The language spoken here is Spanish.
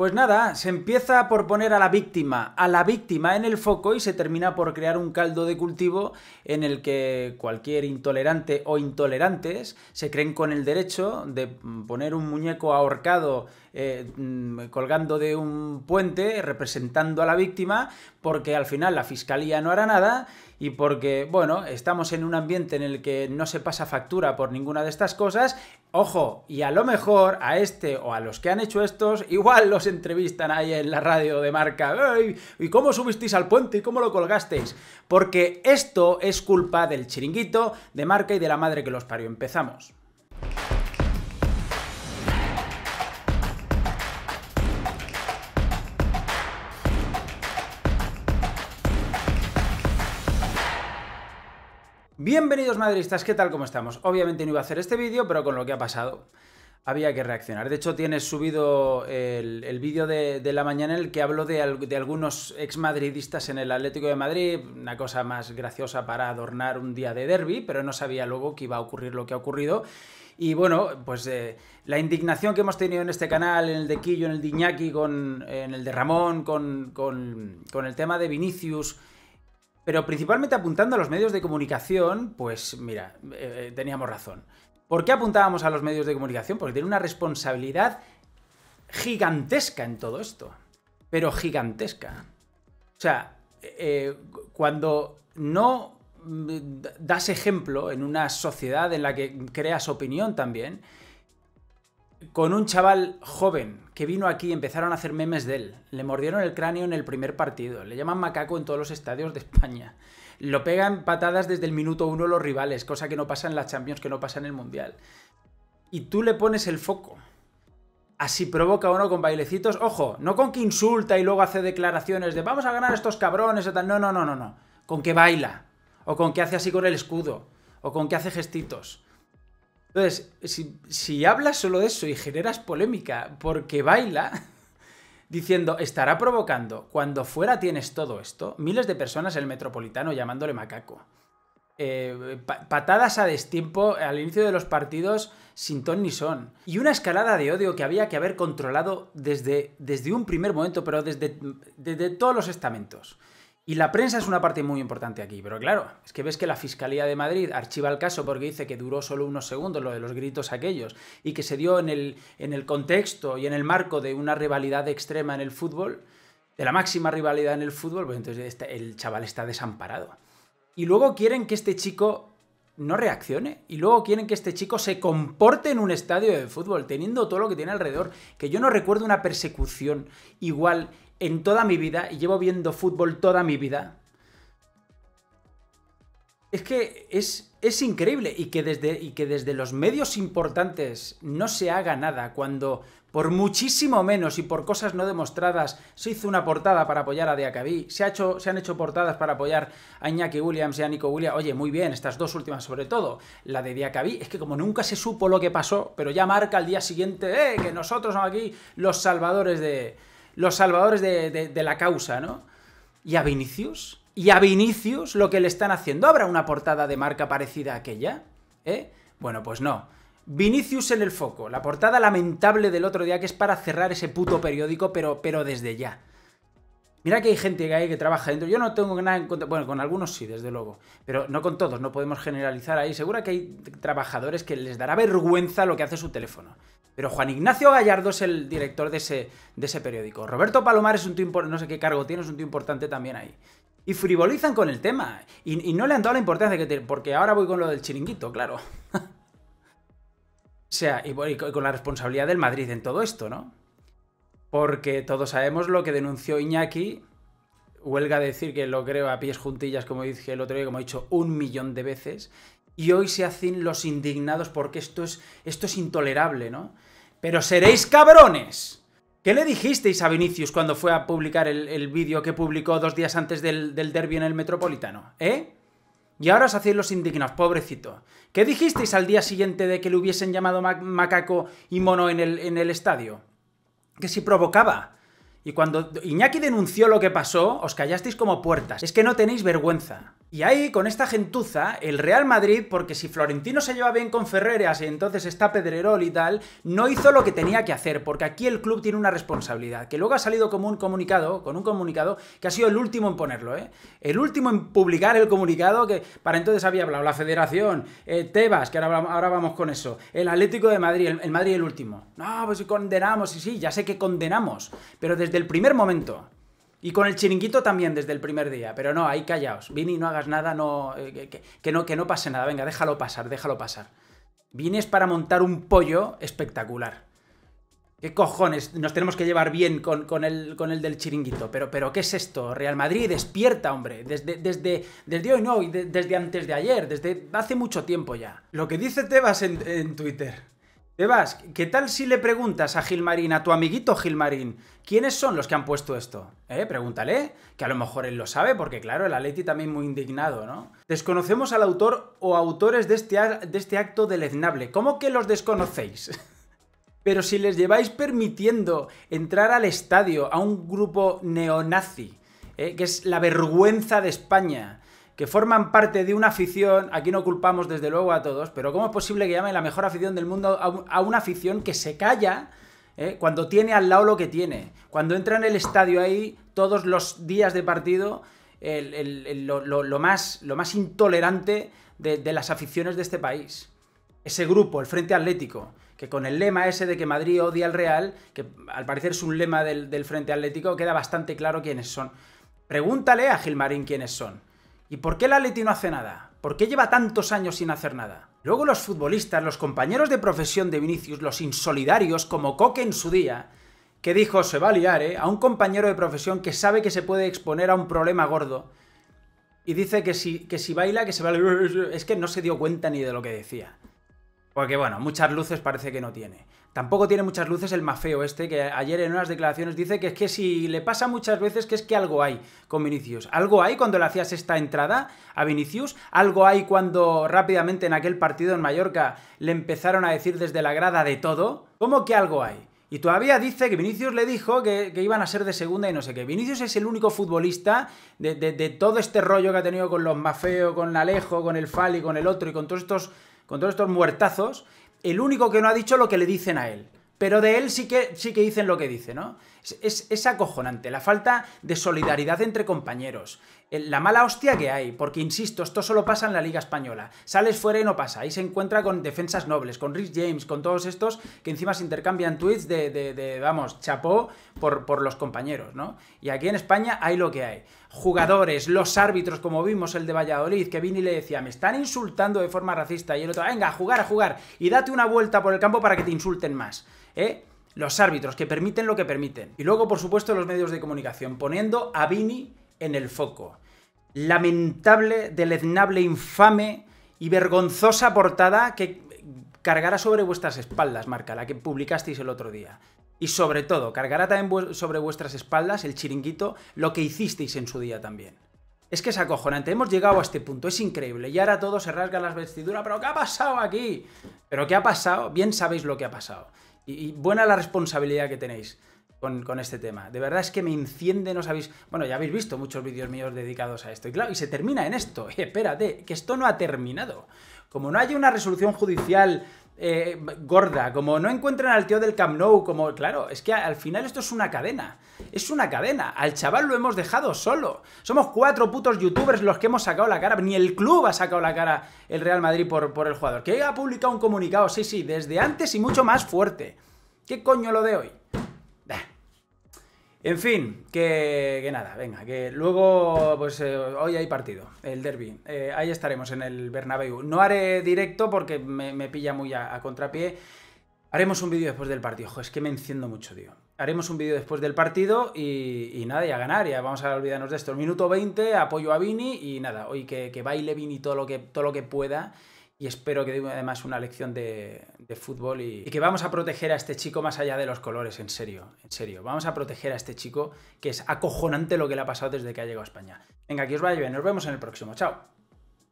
Pues nada, se empieza por poner a la víctima, a la víctima en el foco y se termina por crear un caldo de cultivo en el que cualquier intolerante o intolerantes se creen con el derecho de poner un muñeco ahorcado eh, mm, colgando de un puente representando a la víctima, porque al final la fiscalía no hará nada y porque, bueno, estamos en un ambiente en el que no se pasa factura por ninguna de estas cosas. Ojo, y a lo mejor a este o a los que han hecho estos, igual los entrevistan ahí en la radio de marca. ¿Y cómo subisteis al puente? ¿Y cómo lo colgasteis? Porque esto es culpa del chiringuito, de marca y de la madre que los parió. Empezamos. Bienvenidos madridistas, ¿qué tal? ¿Cómo estamos? Obviamente no iba a hacer este vídeo, pero con lo que ha pasado había que reaccionar. De hecho, tienes subido el, vídeo de, la mañana en el que hablo de, algunos exmadridistas en el Atlético de Madrid, una cosa más graciosa para adornar un día de derby, pero no sabía luego que iba a ocurrir lo que ha ocurrido. Y bueno, pues eh, la indignación que hemos tenido en este canal, en el de Quillo, en el de Iñaki, con, en el de Ramón, con, con, con el tema de Vinicius pero principalmente apuntando a los medios de comunicación, pues mira, eh, eh, teníamos razón. ¿Por qué apuntábamos a los medios de comunicación? Porque tienen una responsabilidad gigantesca en todo esto. Pero gigantesca. O sea, eh, cuando no mm, das ejemplo en una sociedad en la que creas opinión también, con un chaval joven que vino aquí y empezaron a hacer memes de él. Le mordieron el cráneo en el primer partido. Le llaman macaco en todos los estadios de España. Lo pegan patadas desde el minuto uno los rivales, cosa que no pasa en la Champions, que no pasa en el Mundial. Y tú le pones el foco. Así provoca uno con bailecitos. Ojo, no con que insulta y luego hace declaraciones de vamos a ganar a estos cabrones o tal. No, no, no, no, no. Con que baila. O con que hace así con el escudo. O con que hace gestitos. Entonces, si, hablas solo de eso y generas polémica porque baila, diciendo, estará provocando, cuando fuera tienes todo esto, miles de personas en el metropolitano llamándole macaco. Eh, patadas a destiempo al inicio de los partidos sin ton ni son. Y una escalada de odio que había que haber controlado desde, desde un primer momento, pero desde todos los estamentos. Y la prensa es una parte muy importante aquí, pero claro, es que ves que la Fiscalía de Madrid archiva el caso porque dice que duró solo unos segundos lo de los gritos aquellos y que se dio en el, en el contexto y en el marco de una rivalidad extrema en el fútbol, de la máxima rivalidad en el fútbol, pues entonces este, el chaval está desamparado. Y luego quieren que este chico no reaccione. Y luego quieren que este chico se comporte en un estadio de fútbol, teniendo todo lo que tiene alrededor. Que yo no recuerdo una persecución igual en toda mi vida, y llevo viendo fútbol toda mi vida. Es que es, es increíble y que, desde, y que desde los medios importantes no se haga nada cuando por muchísimo menos y por cosas no demostradas, se hizo una portada para apoyar a Diacabí, se, ha hecho, se han hecho portadas para apoyar a Iñaki Williams y a Nico Williams. Oye, muy bien, estas dos últimas sobre todo. La de Diacabí, es que como nunca se supo lo que pasó, pero ya marca al día siguiente, eh, que nosotros somos aquí los salvadores de. los salvadores de la causa, ¿no? ¿Y a Vinicius? ¿Y a Vinicius lo que le están haciendo? ¿Habrá una portada de marca parecida a aquella? ¿Eh? Bueno, pues no. Vinicius en el foco, la portada lamentable del otro día que es para cerrar ese puto periódico, pero, pero desde ya. Mira que hay gente que hay que trabaja dentro. Yo no tengo nada en contra. Bueno, con algunos sí, desde luego. Pero no con todos, no podemos generalizar ahí. Seguro que hay trabajadores que les dará vergüenza lo que hace su teléfono. Pero Juan Ignacio Gallardo es el director de ese, de ese periódico. Roberto Palomar es un tío importante. No sé qué cargo tiene, es un tío importante también ahí. Y frivolizan con el tema. Y, y no le han dado la importancia que tiene. Porque ahora voy con lo del chiringuito, claro. O sea, y, con la responsabilidad del Madrid en todo esto, ¿no? Porque todos sabemos lo que denunció Iñaki. Huelga decir que lo creo a pies juntillas, como dije el otro día, como he dicho un millón de veces. Y hoy se hacen los indignados porque esto es, esto es intolerable, ¿no? Pero seréis cabrones. ¿Qué le dijisteis a Vinicius cuando fue a publicar el, vídeo que publicó dos días antes del, del derby en el Metropolitano? ¿Eh? Y ahora os hacéis los indignos, pobrecito. ¿Qué dijisteis al día siguiente de que le hubiesen llamado macaco y mono en el, en el estadio? Que si provocaba. Y cuando Iñaki denunció lo que pasó, os callasteis como puertas. Es que no tenéis vergüenza. Y ahí, con esta gentuza, el Real Madrid, porque si Florentino se lleva bien con Ferreras y entonces está Pedrerol y tal, no hizo lo que tenía que hacer, porque aquí el club tiene una responsabilidad, que luego ha salido como un comunicado, con un comunicado, que ha sido el último en ponerlo, ¿eh? El último en publicar el comunicado, que para entonces había hablado la Federación, eh, Tebas, que ahora, ahora, vamos con eso, el Atlético de Madrid, el, Madrid el último. No, pues si condenamos, y sí, ya sé que condenamos, pero desde el primer momento, y con el chiringuito también desde el primer día, pero no, ahí callaos. Vini, no hagas nada, no, eh, que, no, que no pase nada, venga, déjalo pasar, déjalo pasar. Vini es para montar un pollo espectacular. ¿Qué cojones? Nos tenemos que llevar bien con, el, con el del chiringuito. Pero, pero, ¿qué es esto? Real Madrid, despierta, hombre. Desde, desde, desde hoy no, y desde antes de ayer, desde hace mucho tiempo ya. Lo que dice Tebas en, en Twitter. Sebas, ¿qué tal si le preguntas a Gilmarín, a tu amiguito Gilmarín, quiénes son los que han puesto esto? Eh, pregúntale, que a lo mejor él lo sabe, porque claro, el Atleti también muy indignado, ¿no? Desconocemos al autor o autores de este, de este acto deleznable. ¿Cómo que los desconocéis? Pero si les lleváis permitiendo entrar al estadio a un grupo neonazi, eh, que es la vergüenza de España, que forman parte de una afición, aquí no culpamos desde luego a todos, pero ¿cómo es posible que llamen la mejor afición del mundo a, una afición que se calla eh, cuando tiene al lado lo que tiene? Cuando entra en el estadio ahí todos los días de partido, lo, más, lo más intolerante de, las aficiones de este país. Ese grupo, el Frente Atlético, que con el lema ese de que Madrid odia al Real, que al parecer es un lema del, del Frente Atlético, queda bastante claro quiénes son. Pregúntale a Gilmarín quiénes son. ¿Y por qué La Leti no hace nada? ¿Por qué lleva tantos años sin hacer nada? Luego los futbolistas, los compañeros de profesión de Vinicius, los insolidarios, como Coque en su día, que dijo, se va a liar, ¿eh? A un compañero de profesión que sabe que se puede exponer a un problema gordo. Y dice que si, que si baila, que se va a... Es que no se dio cuenta ni de lo que decía. Porque bueno, muchas luces parece que no tiene. Tampoco tiene muchas luces el mafeo este, que ayer en unas declaraciones dice que es que si le pasa muchas veces que es que algo hay con Vinicius. Algo hay cuando le hacías esta entrada a Vinicius, algo hay cuando rápidamente en aquel partido en Mallorca le empezaron a decir desde la grada de todo. ¿Cómo que algo hay? Y todavía dice que Vinicius le dijo que, iban a ser de segunda y no sé qué. Vinicius es el único futbolista de, todo este rollo que ha tenido con los mafeos, con Alejo, con el Fali, con el otro y con todos estos con todos estos muertazos, el único que no ha dicho lo que le dicen a él. Pero de él sí que, sí que dicen lo que dice, ¿no? Es, acojonante la falta de solidaridad entre compañeros. La mala hostia que hay, porque insisto, esto solo pasa en la Liga Española. Sales fuera y no pasa. Ahí se encuentra con defensas nobles, con Rich James, con todos estos que encima se intercambian tweets de, de, vamos, chapó por, por los compañeros, ¿no? Y aquí en España hay lo que hay. Jugadores, los árbitros, como vimos el de Valladolid, que y le decía, me están insultando de forma racista. Y el otro, venga, a jugar, a jugar. Y date una vuelta por el campo para que te insulten más. ¿Eh? los árbitros, que permiten lo que permiten. Y luego, por supuesto, los medios de comunicación, poniendo a Vini en el foco. Lamentable, deleznable, infame y vergonzosa portada que cargará sobre vuestras espaldas, Marca, la que publicasteis el otro día. Y sobre todo, cargará también sobre vuestras espaldas el chiringuito, lo que hicisteis en su día también. Es que es acojonante, hemos llegado a este punto, es increíble, y ahora todo se rasga las vestiduras, pero ¿qué ha pasado aquí? ¿Pero qué ha pasado? Bien sabéis lo que ha pasado y, buena la responsabilidad que tenéis. Con, este tema. De verdad es que me enciende, no sabéis. Bueno, ya habéis visto muchos vídeos míos dedicados a esto. Y claro, y se termina en esto. eh. espérate, que esto no ha terminado. Como no haya una resolución judicial eh, gorda, como no encuentran al tío del Camp Nou, como, claro, es que al final esto es una cadena, es una cadena, al chaval lo hemos dejado solo, somos cuatro putos youtubers los que hemos sacado la cara, ni el club ha sacado la cara el Real Madrid por, por el jugador, que ha publicado un comunicado, sí, sí, desde antes y mucho más fuerte, ¿qué coño lo de hoy? En fin, que, que, nada, venga, que luego, pues eh, hoy hay partido, el derby. Eh, ahí estaremos en el Bernabéu. No haré directo porque me, pilla muy a, contrapié. Haremos un vídeo después del partido. Ojo, es que me enciendo mucho, tío. Haremos un vídeo después del partido y, nada, ya ganar. Ya vamos a olvidarnos de esto. El minuto 20, apoyo a Vini y nada, hoy que, baile Vini todo lo que, todo lo que pueda y espero que dé además una lección de, fútbol y, que vamos a proteger a este chico más allá de los colores, en serio, en serio. Vamos a proteger a este chico que es acojonante lo que le ha pasado desde que ha llegado a España. Venga, aquí os vaya bien, nos vemos en el próximo, chao.